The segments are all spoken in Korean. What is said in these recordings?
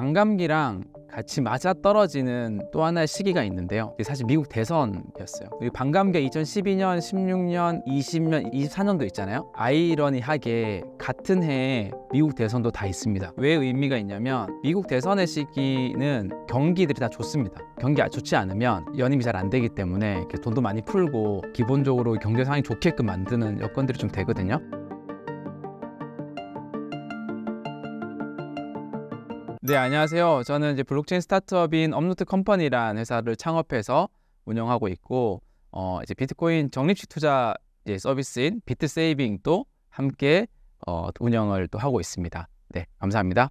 반감기랑 같이 맞아 떨어지는 또 하나의 시기가 있는데요. 사실 미국 대선이었어요. 우리 반감기가 2012년, 16년, 20년, 24년도 있잖아요. 아이러니하게 같은 해에 미국 대선도 다 있습니다. 왜 의미가 있냐면 미국 대선의 시기는 경기들이 다 좋습니다. 경기 좋지 않으면 연임이 잘 안 되기 때문에 돈도 많이 풀고 기본적으로 경제 상황이 좋게끔 만드는 여건들이 좀 되거든요. 네, 안녕하세요. 저는 이제 블록체인 스타트업인 업노트 컴퍼니란 회사를 창업해서 운영하고 있고 어, 이제 비트코인 적립식 투자 이제 서비스인 비트 세이빙도 함께 어, 운영을 또 하고 있습니다. 네, 감사합니다.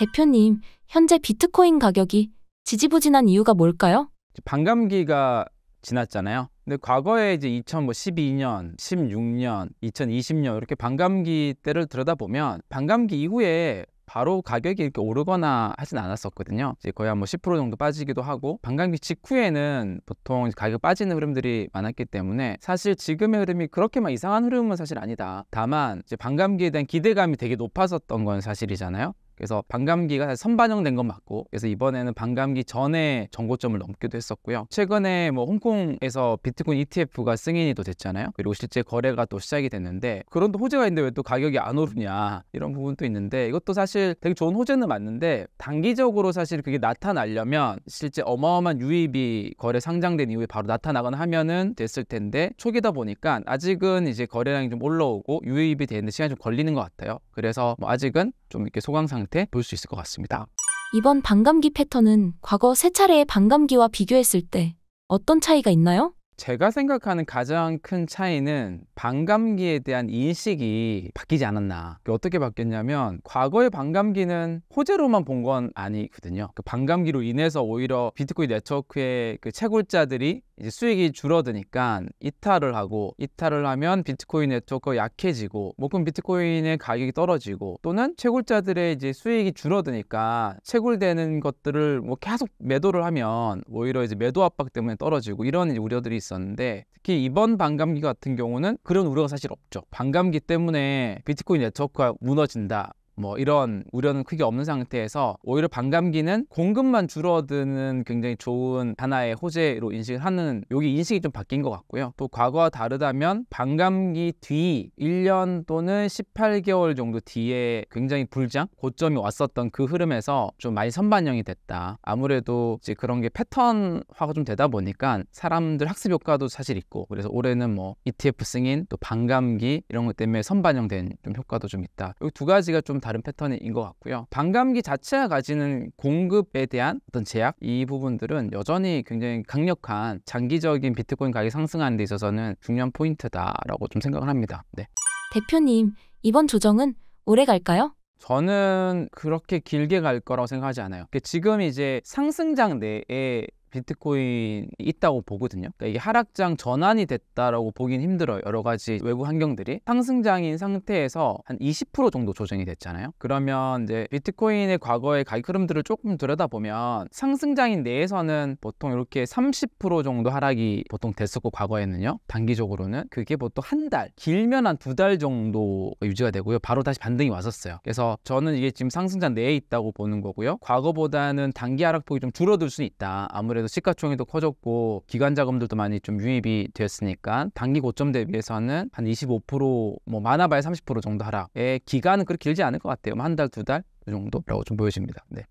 대표님, 현재 비트코인 가격이 지지부진한 이유가 뭘까요? 반감기가 지났잖아요. 근데 과거에 이제 2012년, 16년, 2020년 이렇게 반감기 때를 들여다보면 반감기 이후에 바로 가격이 이렇게 오르거나 하진 않았었거든요. 이제 거의 한뭐10% 정도 빠지기도 하고 반감기 직후에는 보통 가격 빠지는 흐름들이 많았기 때문에 사실 지금의 흐름이 그렇게막 이상한 흐름은 사실 아니다. 다만 이제 반감기에 대한 기대감이 되게 높았었던 건 사실이잖아요. 그래서 반감기가 선반영된 건 맞고 그래서 이번에는 반감기 전에 정고점을 넘기도 했었고요. 최근에 뭐 홍콩에서 비트코인 ETF가 승인이 또 됐잖아요. 그리고 실제 거래가 또 시작이 됐는데 그런 또 호재가 있는데 왜 또 가격이 안 오르냐 이런 부분도 있는데 이것도 사실 되게 좋은 호재는 맞는데 단기적으로 사실 그게 나타나려면 실제 어마어마한 유입이 거래 상장된 이후에 바로 나타나거나 하면은 됐을 텐데 초기다 보니까 아직은 이제 거래량이 좀 올라오고 유입이 되는 시간이 좀 걸리는 것 같아요. 그래서 뭐 아직은 좀 이렇게 소강상 상태 볼수 있을 것 같습니다. 이번 반감기 패턴은 과거 세 차례의 반감기와 비교했을 때 어떤 차이가 있나요? 제가 생각하는 가장 큰 차이는 반감기에 대한 인식이 바뀌지 않았나 어떻게 바뀌었냐면 과거의 반감기는 호재로만 본 건 아니거든요 그 반감기로 인해서 오히려 비트코인 네트워크의 그 채굴자들이 이제 수익이 줄어드니까 이탈을 하고 이탈을 하면 비트코인 네트워크가 약해지고 뭐 그럼 비트코인의 가격이 떨어지고 또는 채굴자들의 이제 수익이 줄어드니까 채굴되는 것들을 뭐 계속 매도를 하면 오히려 이제 매도 압박 때문에 떨어지고 이런 우려들이 있었는데 특히 이번 반감기 같은 경우는 그런 우려가 사실 없죠. 반감기 때문에 비트코인 네트워크가 무너진다. 뭐 이런 우려는 크게 없는 상태에서 오히려 반감기는 공급만 줄어드는 굉장히 좋은 하나의 호재로 인식을 하는 여기 인식이 좀 바뀐 것 같고요. 또 과거와 다르다면 반감기 뒤 1년 또는 18개월 정도 뒤에 굉장히 불장 고점이 왔었던 그 흐름에서 좀 많이 선반영이 됐다. 아무래도 이제 그런 게 패턴화가 좀 되다 보니까 사람들 학습 효과도 사실 있고 그래서 올해는 뭐 ETF 승인 또 반감기 이런 것 때문에 선반영된 좀 효과도 좀 있다. 여기 두 가지가 좀 다른 패턴인 것 같고요. 반감기 자체가 가지는 공급에 대한 어떤 제약 이 부분들은 여전히 굉장히 강력한 장기적인 비트코인 가격 상승하는 데 있어서는 중요한 포인트다라고 좀 생각을 합니다. 네. 대표님, 이번 조정은 오래 갈까요? 저는 그렇게 길게 갈 거라고 생각하지 않아요. 그러니까 지금 이제 상승장 내에 비트코인 있다고 보거든요. 그러니까 이게 하락장 전환이 됐다라고 보긴 힘들어요. 여러 가지 외부 환경들이 상승장인 상태에서 한 20% 정도 조정이 됐잖아요. 그러면 이제 비트코인의 과거의 가격 흐름들을 조금 들여다보면 상승장인 내에서는 보통 이렇게 30% 정도 하락이 보통 됐었고 과거에는요. 단기적으로는 그게 보통 한 달, 길면 한 두 달 정도 유지가 되고요. 바로 다시 반등이 왔었어요. 그래서 저는 이게 지금 상승장 내에 있다고 보는 거고요. 과거보다는 단기 하락폭이 좀 줄어들 수 있다. 아무래도 그래서 시가총액도 커졌고 기관 자금들도 많이 좀 유입이 됐으니까 단기 고점 대비해서는 한 25%뭐 많아봐야 30% 정도 하락에 기간은 그렇게 길지 않을 것 같아요. 뭐 한 달, 두달그 정도라고 좀 보여집니다. 네.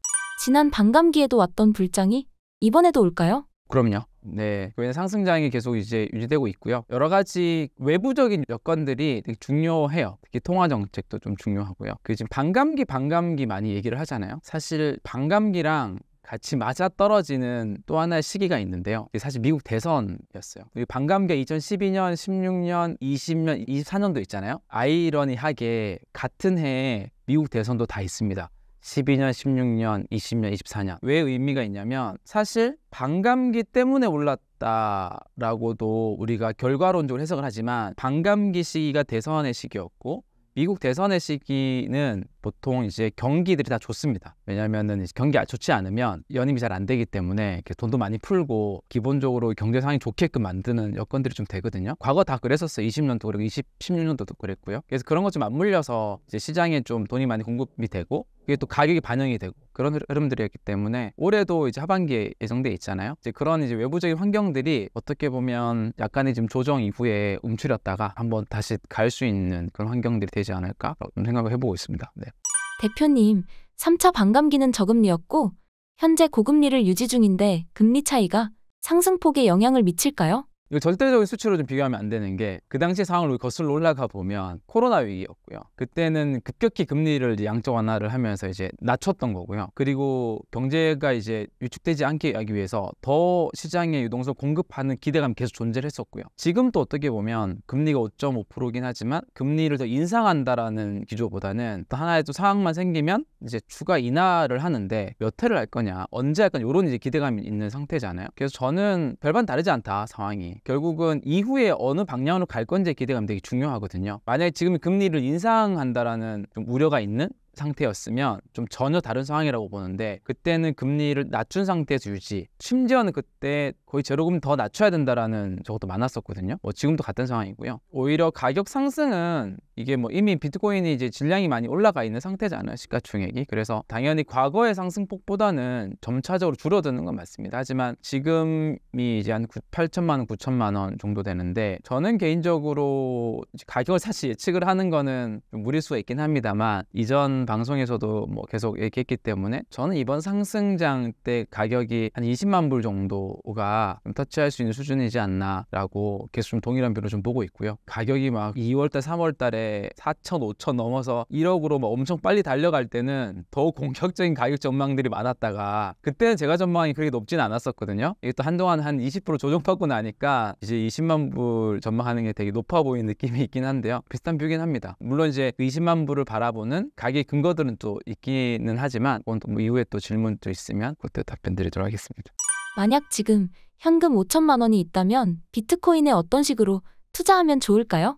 지난 반감기에도 왔던 불장이 이번에도 올까요? 그럼요. 네. 상승장이 계속 이제 유지되고 있고요. 여러 가지 외부적인 여건들이 되게 중요해요. 특히 통화 정책도 좀 중요하고요. 그 지금 반감기 반감기 많이 얘기를 하잖아요. 사실 반감기랑 같이 맞아떨어지는 또 하나의 시기가 있는데요. 사실 미국 대선이었어요. 우리 반감계 2012년, 16년, 20년, 24년도 있잖아요. 아이러니하게 같은 해에 미국 대선도 다 있습니다. 12년, 16년, 20년, 24년. 왜 의미가 있냐면 사실 반감기 때문에 올랐다라고도 우리가 결과론적으로 해석을 하지만 반감기 시기가 대선의 시기였고 미국 대선의 시기는 보통 이제 경기들이 다 좋습니다. 왜냐면은 하 경기가 아, 좋지 않으면 연임이 잘 안 되기 때문에 돈도 많이 풀고 기본적으로 경제 상황이 좋게끔 만드는 여건들이 좀 되거든요. 과거 다 그랬었어요. 20년도 그리고 20, 16년도도 그랬고요. 그래서 그런 것좀 맞물려서 이제 시장에 좀 돈이 많이 공급이 되고 그게 또 가격이 반영이 되고 그런 흐름들이었기 때문에 올해도 이제 하반기에 예정돼 있잖아요. 이제 그런 이제 외부적인 환경들이 어떻게 보면 약간의 지금 조정 이후에 움츠렸다가 한번 다시 갈 수 있는 그런 환경들이 되지 않을까 생각을 해보고 있습니다. 네. 대표님, 3차 반감기는 저금리였고 현재 고금리를 유지 중인데 금리 차이가 상승폭에 영향을 미칠까요? 이거 절대적인 수치로 좀 비교하면 안 되는 게 그 당시 상황을 거슬러 올라가 보면 코로나 위기였고요. 그때는 급격히 금리를 양적 완화를 하면서 이제 낮췄던 거고요. 그리고 경제가 이제 위축되지 않게 하기 위해서 더 시장에 유동성 공급하는 기대감 계속 존재를 했었고요. 지금 도 어떻게 보면 금리가 5.5%긴 하지만 금리를 더 인상한다라는 기조보다는 또 하나의 또 상황만 생기면 이제 추가 인하를 하는데 몇 회를 할 거냐, 언제 할 거냐 이런 이제 기대감이 있는 상태잖아요. 그래서 저는 별반 다르지 않다 상황이. 결국은 이후에 어느 방향으로 갈건지 기대감이 되게 중요하거든요. 만약에 지금 금리를 인상한다라는 좀 우려가 있는 상태였으면 좀 전혀 다른 상황이라고 보는데 그때는 금리를 낮춘 상태에서 유지 심지어는 그때 거의 제로금 더 낮춰야 된다라는 적도 많았었거든요. 뭐 지금도 같은 상황이고요. 오히려 가격 상승은 이게 뭐 이미 비트코인이 이제 질량이 많이 올라가 있는 상태잖아요. 시가총액이. 그래서 당연히 과거의 상승폭보다는 점차적으로 줄어드는 건 맞습니다. 하지만 지금이 이제 한 8천만 원, 9천만 원 정도 되는데 저는 개인적으로 가격을 사실 예측을 하는 거는 무리수가 있긴 합니다만 이전 방송에서도 뭐 계속 얘기했기 때문에 저는 이번 상승장 때 가격이 한 20만 불 정도가 정 터치할 수 있는 수준이지 않나라고 계속 좀 동일한 비로 좀 보고 있고요. 가격이 막 2월달, 3월달에 4천, 5천 넘어서 1억으로 막 엄청 빨리 달려갈 때는 더 공격적인 가격 전망들이 많았다가 그때는 제가 전망이 그렇게 높진 않았었거든요. 이게 또 한동안 한 20% 조정받고 나니까 이제 20만 불 전망하는 게 되게 높아 보이는 느낌이 있긴 한데요. 비슷한 비 뷰긴 합니다. 물론 이제 그 20만 불을 바라보는 가격 근거들은 또 있기는 하지만 그건 또뭐 이후에 또 질문도 있으면 그때 답변 드리도록 하겠습니다. 만약 지금 현금 5천만 원이 있다면 비트코인에 어떤 식으로 투자하면 좋을까요?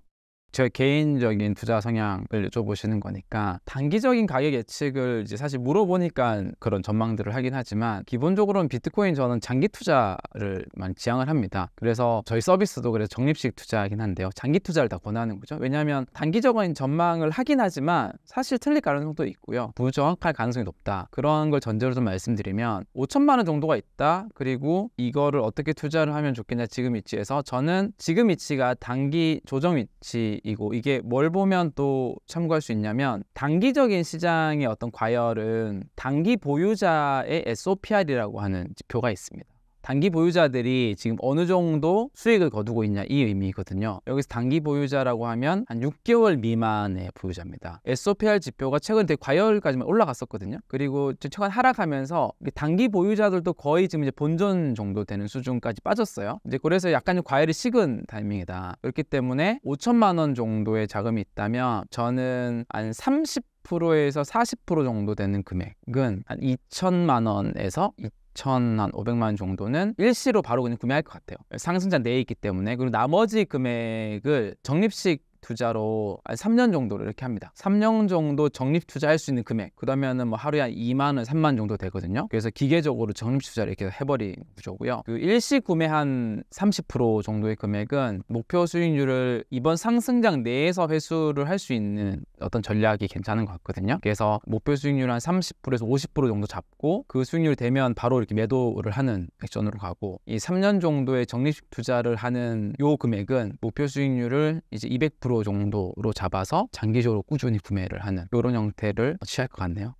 제 개인적인 투자 성향을 여쭤보시는 거니까 단기적인 가격 예측을 이제 사실 물어보니까 그런 전망들을 하긴 하지만 기본적으로는 비트코인 저는 장기 투자를 많이 지향을 합니다. 그래서 저희 서비스도 그래서 적립식 투자이긴 한데요. 장기 투자를 다 권하는 거죠. 왜냐하면 단기적인 전망을 하긴 하지만 사실 틀릴 가능성도 있고요. 부정확할 가능성이 높다. 그런 걸 전제로 좀 말씀드리면 5천만 원 정도가 있다. 그리고 이거를 어떻게 투자를 하면 좋겠냐 지금 위치에서 저는 지금 위치가 단기 조정 위치 이고 이게 뭘 보면 또 참고할 수 있냐면 단기적인 시장의 어떤 과열은 단기 보유자의 SOPR이라고 하는 지표가 있습니다. 단기 보유자들이 지금 어느 정도 수익을 거두고 있냐 이 의미거든요. 여기서 단기 보유자라고 하면 한 6개월 미만의 보유자입니다. SOPR 지표가 최근 되게 과열까지만 올라갔었거든요. 그리고 최근 하락하면서 단기 보유자들도 거의 지금 이제 본전 정도 되는 수준까지 빠졌어요. 이제 그래서 약간 과열이 식은 타이밍이다. 그렇기 때문에 5천만 원 정도의 자금이 있다면 저는 한 30. 30%에서 40% 정도 되는 금액은 한 2천만 원에서 6천 한5백만원 정도는 일시로 바로 그냥 구매할 것 같아요. 상승자 내에 네 있기 때문에 그리고 나머지 금액을 적립식 투자로 3년 정도를 이렇게 합니다. 3년 정도 적립 투자할 수 있는 금액. 그러면은 뭐 하루에 한 2만 원, 3만 원 정도 되거든요. 그래서 기계적으로 적립 투자를 이렇게 해버린 구조고요. 그 일시 구매 한30% 정도의 금액은 목표 수익률을 이번 상승장 내에서 회수를 할 수 있는 어떤 전략이 괜찮은 것 같거든요. 그래서 목표 수익률 한 30%에서 50% 정도 잡고 그 수익률 되면 바로 이렇게 매도를 하는 액션으로 가고 이 3년 정도의 적립식 투자를 하는 요 금액은 목표 수익률을 이제 200% 정도로 잡아서 장기적으로 꾸준히 구매를 하는 이런 형태를 취할 것 같네요.